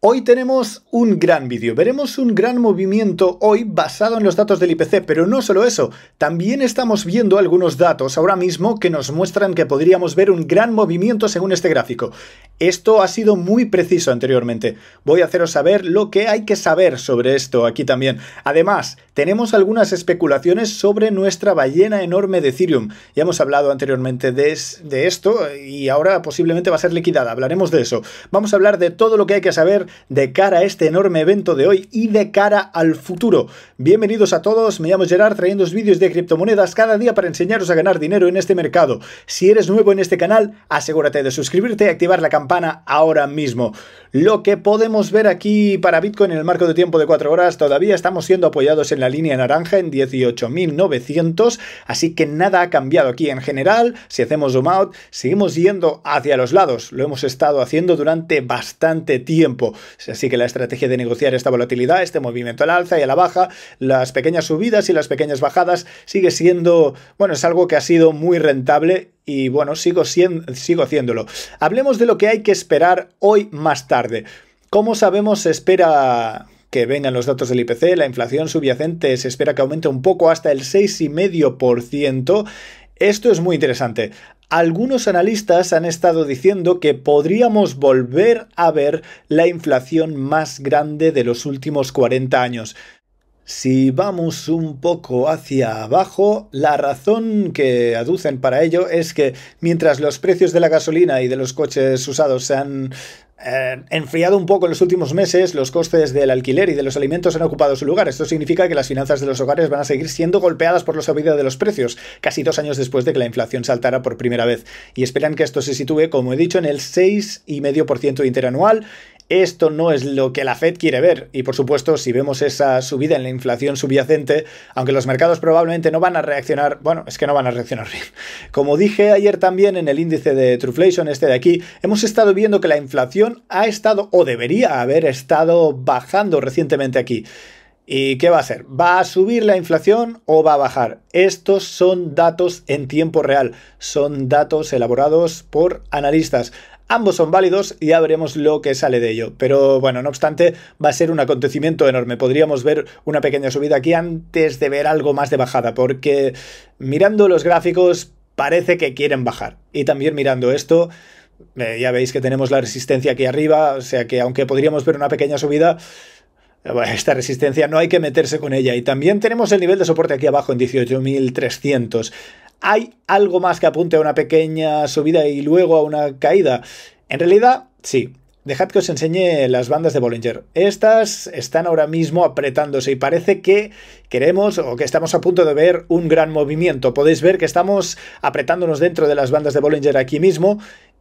Hoy tenemos un gran vídeo, veremos un gran movimiento hoy basado en los datos del IPC, pero no solo eso, también estamos viendo algunos datos ahora mismo que nos muestran que podríamos ver un gran movimiento según este gráfico. Esto ha sido muy preciso anteriormente, voy a haceros saber lo que hay que saber sobre esto aquí también. Además, tenemos algunas especulaciones sobre nuestra ballena enorme de Ethereum, ya hemos hablado anteriormente de, de esto y ahora posiblemente va a ser liquidada, hablaremos de eso. Vamos a hablar de todo lo que hay que saber de cara a este enorme evento de hoy y de cara al futuro. Bienvenidos a todos, me llamo Gerard trayendo vídeos de criptomonedas cada día para enseñaros a ganar dinero en este mercado. Si eres nuevo en este canal, asegúrate de suscribirte y activar la campana ahora mismo. Lo que podemos ver aquí para Bitcoin en el marco de tiempo de 4 horas, todavía estamos siendo apoyados en la línea naranja en 18.900, así que nada ha cambiado aquí en general. Si hacemos zoom out, seguimos yendo hacia los lados. Lo hemos estado haciendo durante bastante tiempo. Así que la estrategia de negociar esta volatilidad, este movimiento al alza y a la baja, las pequeñas subidas y las pequeñas bajadas, sigue siendo, bueno, es algo que ha sido muy rentable y bueno, sigo, sigo haciéndolo. Hablemos de lo que hay que esperar hoy más tarde. Como sabemos, se espera que vengan los datos del IPC, la inflación subyacente se espera que aumente un poco hasta el 6,5%. Esto es muy interesante. Algunos analistas han estado diciendo que podríamos volver a ver la inflación más grande de los últimos 40 años. Si vamos un poco hacia abajo, la razón que aducen para ello es que mientras los precios de la gasolina y de los coches usados se han eh, enfriado un poco en los últimos meses, los costes del alquiler y de los alimentos han ocupado su lugar. Esto significa que las finanzas de los hogares van a seguir siendo golpeadas por la subida de los precios, casi dos años después de que la inflación saltara por primera vez. Y esperan que esto se sitúe, como he dicho, en el 6,5% interanual, esto no es lo que la Fed quiere ver y por supuesto si vemos esa subida en la inflación subyacente, aunque los mercados probablemente no van a reaccionar, bueno, es que no van a reaccionar bien. Como dije ayer también en el índice de Truflation, este de aquí, hemos estado viendo que la inflación ha estado o debería haber estado bajando recientemente aquí. ¿Y qué va a ser? ¿Va a subir la inflación o va a bajar? Estos son datos en tiempo real, son datos elaborados por analistas. Ambos son válidos y ya veremos lo que sale de ello. Pero bueno, no obstante, va a ser un acontecimiento enorme. Podríamos ver una pequeña subida aquí antes de ver algo más de bajada, porque mirando los gráficos parece que quieren bajar. Y también mirando esto, eh, ya veis que tenemos la resistencia aquí arriba, o sea que aunque podríamos ver una pequeña subida, eh, esta resistencia no hay que meterse con ella. Y también tenemos el nivel de soporte aquí abajo en 18.300 hay algo más que apunte a una pequeña subida y luego a una caída. En realidad, sí. Dejad que os enseñe las bandas de Bollinger. Estas están ahora mismo apretándose y parece que queremos o que estamos a punto de ver un gran movimiento. Podéis ver que estamos apretándonos dentro de las bandas de Bollinger aquí mismo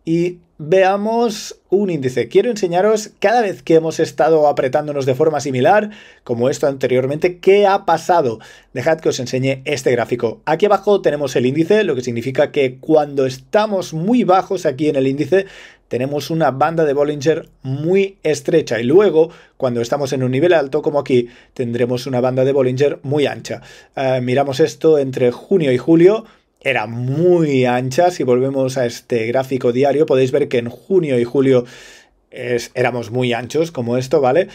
y veamos un índice. Quiero enseñaros cada vez que hemos estado apretándonos de forma similar, como esto anteriormente, qué ha pasado. Dejad que os enseñe este gráfico. Aquí abajo tenemos el índice, lo que significa que cuando estamos muy bajos aquí en el índice, tenemos una banda de Bollinger muy estrecha y luego, cuando estamos en un nivel alto como aquí, tendremos una banda de Bollinger muy ancha. Eh, miramos esto entre junio y julio, era muy ancha, Si volvemos a este gráfico diario, podéis ver que en junio y julio éramos muy anchos como esto, ¿vale?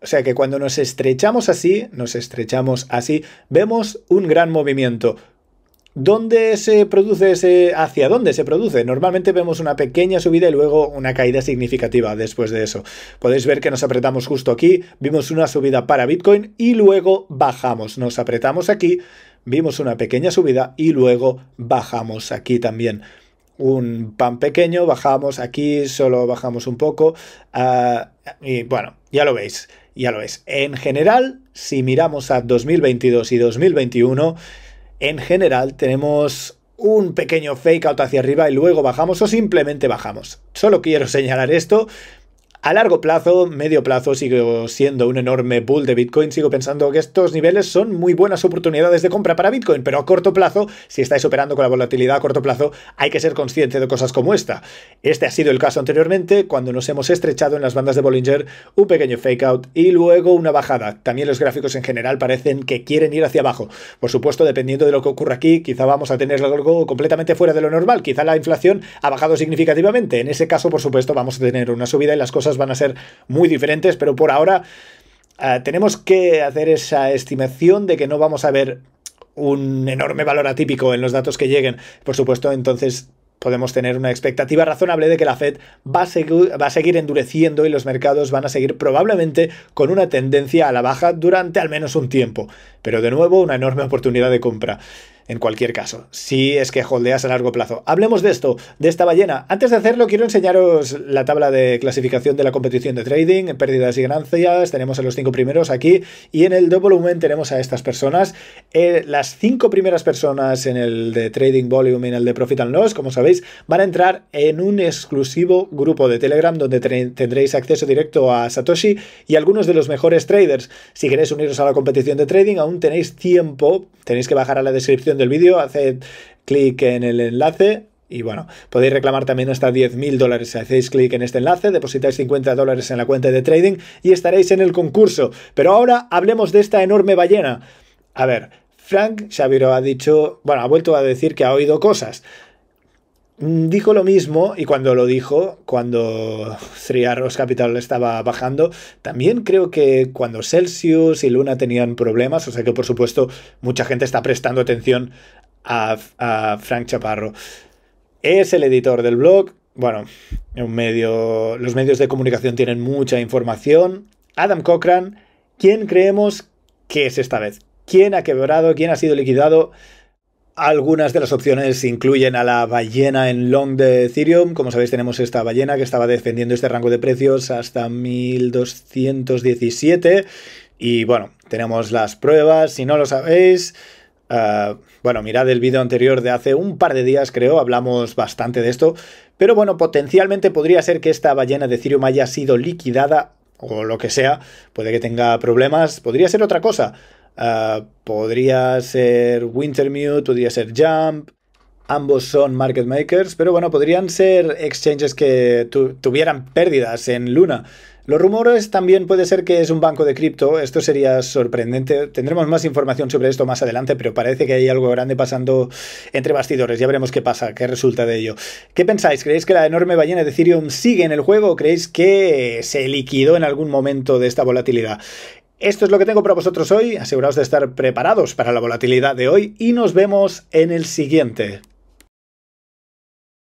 O sea que cuando nos estrechamos así, nos estrechamos así, vemos un gran movimiento. ¿Dónde se produce ese, hacia dónde se produce? Normalmente vemos una pequeña subida y luego una caída significativa después de eso. Podéis ver que nos apretamos justo aquí, vimos una subida para Bitcoin y luego bajamos. Nos apretamos aquí, vimos una pequeña subida y luego bajamos aquí también un pan pequeño, bajamos aquí, solo bajamos un poco. Ah, y bueno, ya lo veis, ya lo es. En general, si miramos a 2022 y 2021, en general tenemos un pequeño fake out hacia arriba y luego bajamos o simplemente bajamos. Solo quiero señalar esto a largo plazo, medio plazo, sigo siendo un enorme bull de Bitcoin. Sigo pensando que estos niveles son muy buenas oportunidades de compra para Bitcoin, pero a corto plazo, si estáis operando con la volatilidad a corto plazo, hay que ser consciente de cosas como esta. Este ha sido el caso anteriormente, cuando nos hemos estrechado en las bandas de Bollinger, un pequeño fake out y luego una bajada. También los gráficos en general parecen que quieren ir hacia abajo. Por supuesto, dependiendo de lo que ocurra aquí, quizá vamos a tener algo completamente fuera de lo normal. Quizá la inflación ha bajado significativamente. En ese caso, por supuesto, vamos a tener una subida y las cosas van a ser muy diferentes, pero por ahora eh, tenemos que hacer esa estimación de que no vamos a ver un enorme valor atípico en los datos que lleguen. Por supuesto, entonces podemos tener una expectativa razonable de que la Fed va a, seguir endureciendo y los mercados van a seguir probablemente con una tendencia a la baja durante al menos un tiempo. Pero de nuevo, una enorme oportunidad de compra en cualquier caso, si es que holdeas a largo plazo. Hablemos de esto, de esta ballena. Antes de hacerlo, quiero enseñaros la tabla de clasificación de la competición de trading, en pérdidas y ganancias. Tenemos a los cinco primeros aquí y en el doble volumen tenemos a estas personas. Eh, las cinco primeras personas en el de trading volume y en el de profit and loss, como sabéis, van a entrar en un exclusivo grupo de Telegram donde tendréis acceso directo a Satoshi y algunos de los mejores traders. Si queréis uniros a la competición de trading, aún tenéis tiempo, tenéis que bajar a la descripción del vídeo, haced clic en el enlace y bueno, podéis reclamar también hasta 10.000 dólares. si Hacéis clic en este enlace, depositáis 50 dólares en la cuenta de trading y estaréis en el concurso. Pero ahora hablemos de esta enorme ballena. A ver, Frank Shaviro ha dicho, bueno, ha vuelto a decir que ha oído cosas. Mm, dijo lo mismo y cuando lo dijo, cuando Three Arrows Capital estaba bajando, también creo que cuando Celsius y Luna tenían problemas, o sea que por supuesto mucha gente está prestando atención a, a Frank Chaparro. Es el editor del blog, bueno, un medio, los medios de comunicación tienen mucha información. Adam Cochran, ¿quién creemos que es esta vez? ¿Quién ha quebrado? ¿Quién ha sido liquidado? Algunas de las opciones incluyen a la ballena en long de Ethereum. Como sabéis, tenemos esta ballena que estaba defendiendo este rango de precios hasta 1217. Y bueno, tenemos las pruebas. Si no lo sabéis, ah, bueno, mirad el vídeo anterior de hace un par de días, creo, hablamos bastante de esto. Pero bueno, potencialmente podría ser que esta ballena de Ethereum haya sido liquidada o lo que sea. Puede que tenga problemas, podría ser otra cosa. Ah, podría ser Wintermute, podría ser Jump. Ambos son market makers, pero bueno, podrían ser exchanges que tuvieran pérdidas en Luna. Los rumores también puede ser que es un banco de cripto, esto sería sorprendente. Tendremos más información sobre esto más adelante, pero parece que hay algo grande pasando entre bastidores. Ya veremos qué pasa, qué resulta de ello. ¿Qué pensáis? ¿Creéis que la enorme ballena de Ethereum sigue en el juego o creéis que se liquidó en algún momento de esta volatilidad? Esto es lo que tengo para vosotros hoy. Aseguraos de estar preparados para la volatilidad de hoy y nos vemos en el siguiente.